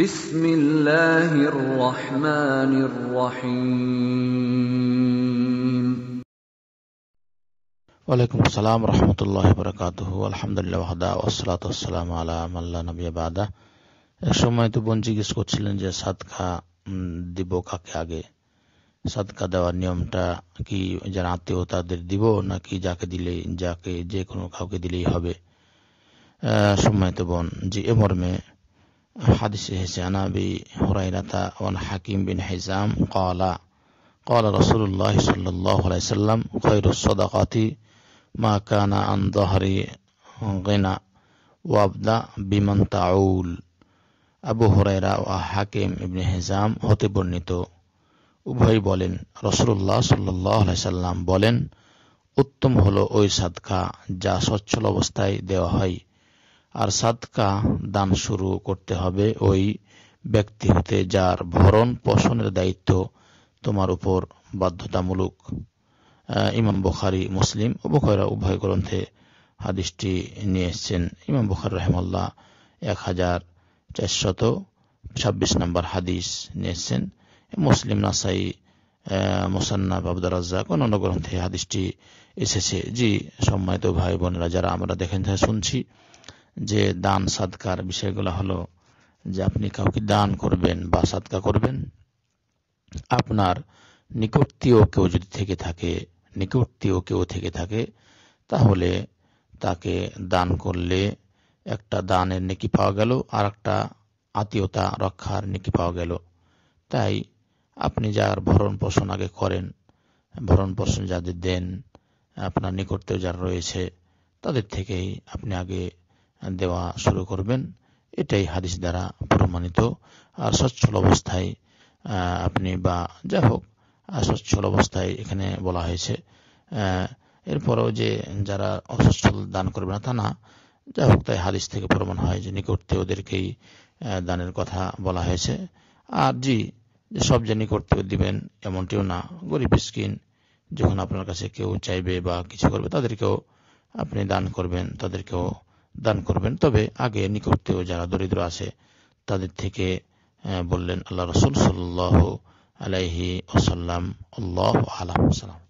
বিসমিল্লাহির রহমানির রহিম তো বোন জিজ্ঞেস করছিলেন যে সাদকা দিব কাকে আগে সাদকা দেওয়ার নিয়মটা কি যারা আত্মীয় তাদের দিব নাকি যাকে দিলে যাকে যে কোনো কাউকে দিলেই হবে সময় তো বোন জি এ মর্মে حديث عن أبي هريرة والحكيم بن حزام قال قال رسول الله صلى الله عليه وسلم خير الصدقة ما كان عن ظهري غنى وابدأ بمن تعول أبو هريرة ও হাকিম ইবনে হেজাম হতে বর্ণিত উভয় বলেন রসুল্লাহ সাল্লাহ সাল্লাম বলেন উত্তম হলো ওই সাদকা যা সচ্ছল অবস্থায় দেওয়া হয় আর সাদকা দান শুরু করতে হবে ওই ব্যক্তি হতে যার ভরণ পোষণের দায়িত্ব তোমার উপর বাধ্যতামূলক ইমাম বুখারি মুসলিম ও বুখারা উভয় গ্রন্থে হাদিসটি নিয়ে এসছেন ইমাম বখার রহমাল্লাহ এক হাজার চারশত ছাব্বিশ নম্বর হাদিস নিয়ে এসছেন মুসলিম নাসাই মোসান্না বাবদা রাজ্জাক অন্যান্য গ্রন্থে হাদিসটি এসেছে জি সম্মানিত ভাই বোনেরা যারা আমরা দেখেন শুনছি যে দান সাদকার বিষয়গুলো হলো যে আপনি কাউকে দান করবেন বা সাদকা করবেন আপনার নিকটতীয় কেউ যদি থেকে থাকে নিকটতীয় কেউ থেকে থাকে তাহলে তাকে দান করলে একটা দানের নেকি পাওয়া গেল আর একটা আত্মীয়তা রক্ষার নেকি পাওয়া গেল তাই আপনি যার ভরণ পোষণ আগে করেন ভরণ পোষণ যাদের দেন আপনার নিকটতেও যারা রয়েছে তাদের থেকেই আপনি আগে দেওয়া শুরু করবেন এটাই হাদিস দ্বারা প্রমাণিত আর সচ্ছল অবস্থায় আপনি বা যা হোক সচ্ছল অবস্থায় এখানে বলা হয়েছে এরপরেও যে যারা অসচ্ছল দান করবে না তা না যা হোক তাই হাদিস থেকে প্রমাণ হয় যে নিকটতে ওদেরকেই দানের কথা বলা হয়েছে আর জি যে সব যে নিকটতেও দিবেন এমনটিও না গরিব স্কিন যখন আপনার কাছে কেউ চাইবে বা কিছু করবে তাদেরকেও আপনি দান করবেন তাদেরকেও দান করবেন তবে আগে নিকটতেও যারা দরিদ্র আছে তাদের থেকে বললেন আল্লাহ রসুল সাল্লাহ আলাইহি ওসাল্লাম আল্লাহ আলাহ সালাম